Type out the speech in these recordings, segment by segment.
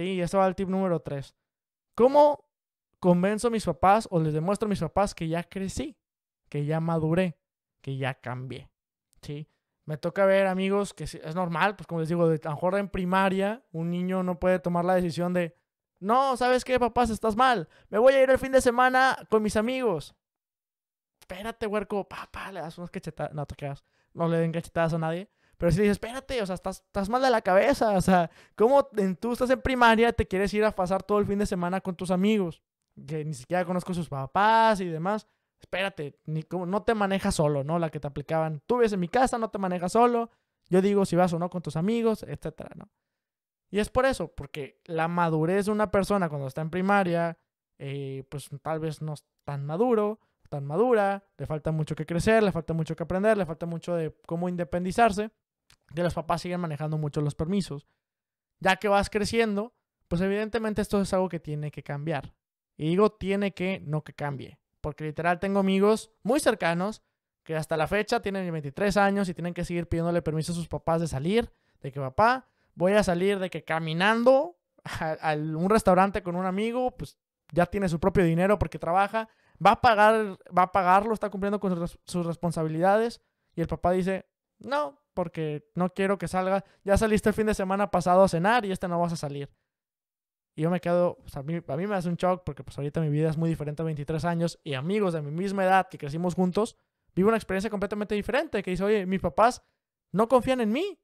¿sí? Este va el tip número 3. ¿Cómo convenzo a mis papás o les demuestro a mis papás que ya crecí, que ya maduré, que ya cambié, ¿sí? Me toca ver amigos que es normal, pues como les digo, de, a lo en primaria un niño no puede tomar la decisión de, no, ¿sabes qué, papás? Estás mal. Me voy a ir el fin de semana con mis amigos. Espérate, huerco. Papá, le das unas cachetadas. No te quedas. No le den cachetadas a nadie. Pero si le dices, espérate, o sea, estás, mal de la cabeza, o sea, ¿cómo en, tú estás en primaria te quieres ir a pasar todo el fin de semana con tus amigos? Que ni siquiera conozco a sus papás y demás. Espérate, no te manejas solo, ¿no? La que te aplicaban. Tú ves en mi casa, no te manejas solo. Yo digo si vas o no con tus amigos, etcétera, ¿no? Y es por eso, porque la madurez de una persona cuando está en primaria, eh, pues tal vez no es tan maduro, tan madura, le falta mucho que crecer, le falta mucho que aprender, le falta mucho de cómo independizarse que los papás siguen manejando mucho los permisos. Ya que vas creciendo, pues evidentemente esto es algo que tiene que cambiar. Y digo tiene que, no que cambie. Porque literal tengo amigos muy cercanos que hasta la fecha tienen 23 años y tienen que seguir pidiéndole permiso a sus papás de salir, de que papá, voy a salir de que caminando a, un restaurante con un amigo, pues ya tiene su propio dinero porque trabaja, va a pagar, va a pagarlo, está cumpliendo con sus responsabilidades y el papá dice, "No, porque no quiero que salga. Ya saliste el fin de semana pasado a cenar y este no vas a salir. Y yo me quedo, pues, a, mí, a mí me hace un shock porque pues ahorita mi vida es muy diferente a 23 años y amigos de mi misma edad que crecimos juntos, vivo una experiencia completamente diferente que dice, oye, mis papás no confían en mí.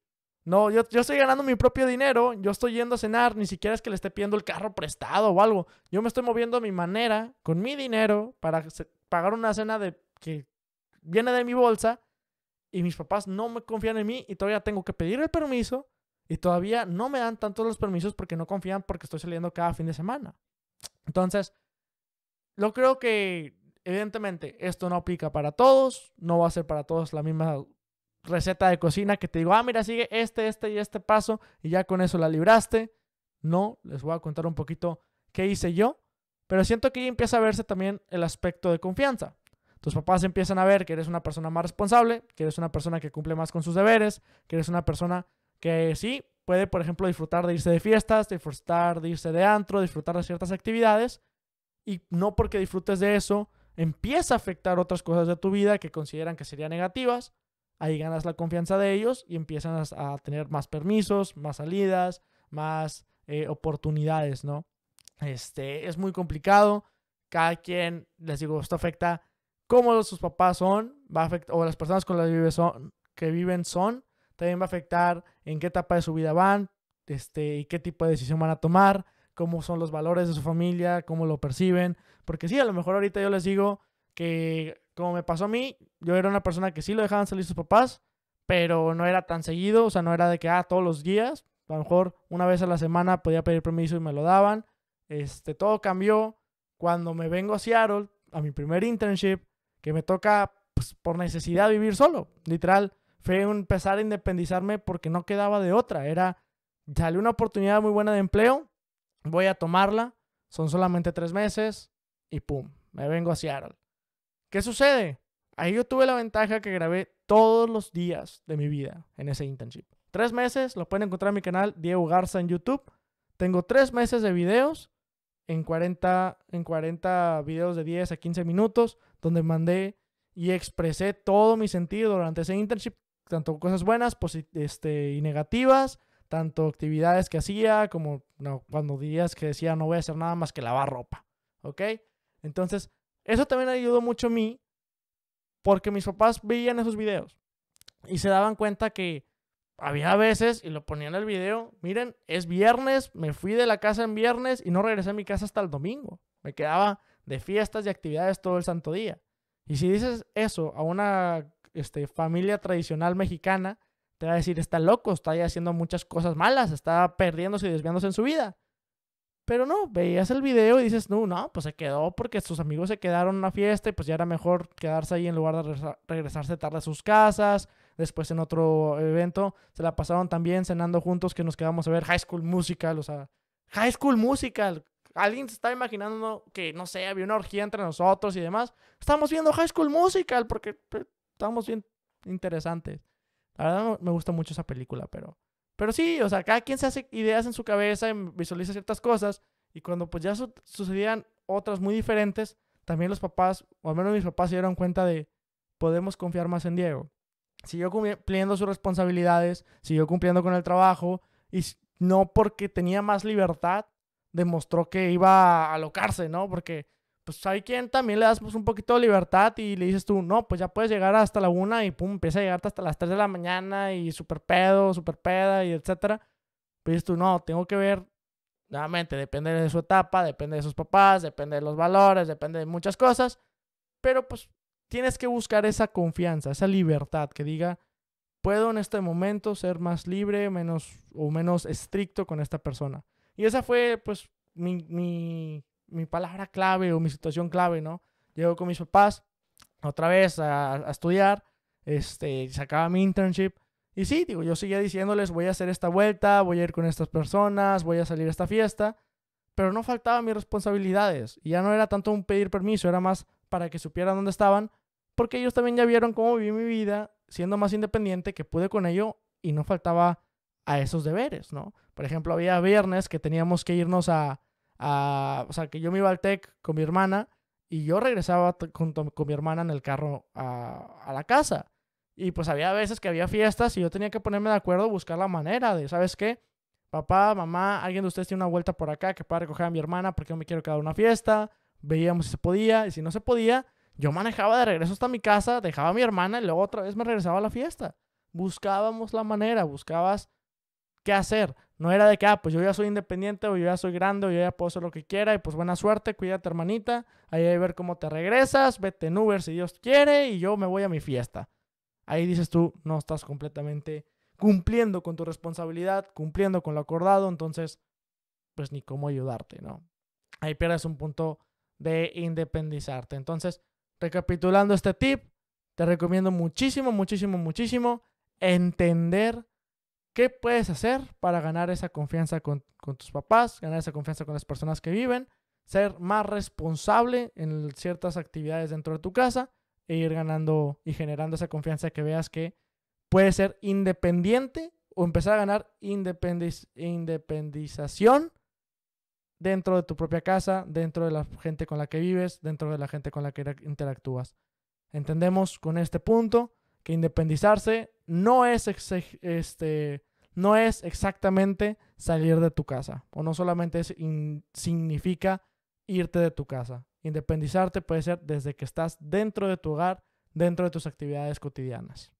No, yo, yo estoy ganando mi propio dinero, yo estoy yendo a cenar, ni siquiera es que le esté pidiendo el carro prestado o algo. Yo me estoy moviendo a mi manera, con mi dinero, para pagar una cena de, que viene de mi bolsa y mis papás no me confían en mí y todavía tengo que pedir el permiso y todavía no me dan tantos los permisos porque no confían porque estoy saliendo cada fin de semana. Entonces, lo creo que evidentemente esto no aplica para todos, no va a ser para todos la misma receta de cocina que te digo, ah, mira, sigue este, este y este paso y ya con eso la libraste. No, les voy a contar un poquito qué hice yo, pero siento que ahí empieza a verse también el aspecto de confianza tus papás empiezan a ver que eres una persona más responsable, que eres una persona que cumple más con sus deberes, que eres una persona que sí puede, por ejemplo, disfrutar de irse de fiestas, disfrutar de irse de antro, disfrutar de ciertas actividades, y no porque disfrutes de eso, empieza a afectar otras cosas de tu vida que consideran que serían negativas, ahí ganas la confianza de ellos y empiezan a tener más permisos, más salidas, más eh, oportunidades, ¿no? Este, es muy complicado, cada quien, les digo, esto afecta cómo sus papás son, va a afectar, o las personas con las que, son, que viven son, también va a afectar en qué etapa de su vida van, este, y qué tipo de decisión van a tomar, cómo son los valores de su familia, cómo lo perciben. Porque sí, a lo mejor ahorita yo les digo que, como me pasó a mí, yo era una persona que sí lo dejaban salir sus papás, pero no era tan seguido, o sea, no era de que, ah, todos los días, a lo mejor una vez a la semana podía pedir permiso y me lo daban. Este, todo cambió cuando me vengo a Seattle, a mi primer internship, que me toca pues, por necesidad vivir solo. Literal, fue empezar a independizarme porque no quedaba de otra. Era, salió una oportunidad muy buena de empleo, voy a tomarla, son solamente tres meses y pum, me vengo a Seattle. ¿Qué sucede? Ahí yo tuve la ventaja que grabé todos los días de mi vida en ese internship. Tres meses, lo pueden encontrar en mi canal Diego Garza en YouTube. Tengo tres meses de videos en 40, en 40 videos de 10 a 15 minutos, donde mandé y expresé todo mi sentido durante ese internship, tanto cosas buenas este, y negativas, tanto actividades que hacía como no, cuando días que decía no voy a hacer nada más que lavar ropa, ¿ok? Entonces, eso también ayudó mucho a mí porque mis papás veían esos videos y se daban cuenta que había veces, y lo ponía en el video, miren, es viernes, me fui de la casa en viernes y no regresé a mi casa hasta el domingo. Me quedaba de fiestas y actividades todo el santo día. Y si dices eso a una este, familia tradicional mexicana, te va a decir, está loco, está ahí haciendo muchas cosas malas, está perdiéndose y desviándose en su vida. Pero no, veías el video y dices, no, no, pues se quedó porque sus amigos se quedaron en una fiesta y pues ya era mejor quedarse ahí en lugar de regresarse tarde a sus casas después en otro evento. Se la pasaron también cenando juntos que nos quedamos a ver High School Musical, o sea, High School Musical. Alguien se está imaginando que, no sé, había una orgía entre nosotros y demás. Estamos viendo High School Musical porque pues, estamos bien interesantes. La verdad me gusta mucho esa película, pero... Pero sí, o sea, cada quien se hace ideas en su cabeza, y visualiza ciertas cosas y cuando pues ya sucedían otras muy diferentes, también los papás, o al menos mis papás se dieron cuenta de, podemos confiar más en Diego siguió cumpliendo sus responsabilidades, siguió cumpliendo con el trabajo y no porque tenía más libertad demostró que iba a alocarse, ¿no? Porque pues hay quien también le das pues, un poquito de libertad y le dices tú, no, pues ya puedes llegar hasta la una y pum, empieza a llegarte hasta las tres de la mañana y super pedo, super peda y etcétera. Pero pues, dices tú, no, tengo que ver, nuevamente, depende de su etapa, depende de sus papás, depende de los valores, depende de muchas cosas. Pero pues tienes que buscar esa confianza, esa libertad que diga, puedo en este momento ser más libre, menos o menos estricto con esta persona. Y esa fue pues mi, palabra clave o mi situación clave, ¿no? Llego con mis papás otra vez a, estudiar, este, sacaba mi internship. Y sí, digo, yo seguía diciéndoles, voy a hacer esta vuelta, voy a ir con estas personas, voy a salir a esta fiesta, pero no faltaban mis responsabilidades. Y ya no era tanto un pedir permiso, era más para que supieran dónde estaban porque ellos también ya vieron cómo viví mi vida siendo más independiente, que pude con ello y no faltaba a esos deberes, ¿no? Por ejemplo, había viernes que teníamos que irnos a, a o sea, que yo me iba al TEC con mi hermana y yo regresaba junto con mi hermana en el carro a, a la casa. Y pues había veces que había fiestas y yo tenía que ponerme de acuerdo, buscar la manera de, ¿sabes qué? Papá, mamá, alguien de ustedes tiene una vuelta por acá que para recoger a mi hermana porque yo me quiero quedar a una fiesta. Veíamos si se podía y si no se podía, yo manejaba de regreso hasta mi casa, dejaba a mi hermana y luego otra vez me regresaba a la fiesta. Buscábamos la manera, buscabas qué hacer. No era de que, ah, pues yo ya soy independiente o yo ya soy grande o yo ya puedo hacer lo que quiera y pues buena suerte, cuídate hermanita, ahí hay ver cómo te regresas, vete en Uber si Dios quiere y yo me voy a mi fiesta. Ahí dices tú, no estás completamente cumpliendo con tu responsabilidad, cumpliendo con lo acordado, entonces, pues ni cómo ayudarte, ¿no? Ahí pierdes un punto de independizarte. Entonces, recapitulando este tip, te recomiendo muchísimo, muchísimo, muchísimo entender qué puedes hacer para ganar esa confianza con, tus papás, ganar esa confianza con las personas que viven, ser más responsable en ciertas actividades dentro de tu casa e ir ganando y generando esa confianza que veas que puedes ser independiente o empezar a ganar independización dentro de tu propia casa, dentro de la gente con la que vives, dentro de la gente con la que interactúas. Entendemos con este punto que independizarse no es, este, no es exactamente salir de tu casa, o no solamente significa irte de tu casa. Independizarte puede ser desde que estás dentro de tu hogar, dentro de tus actividades cotidianas.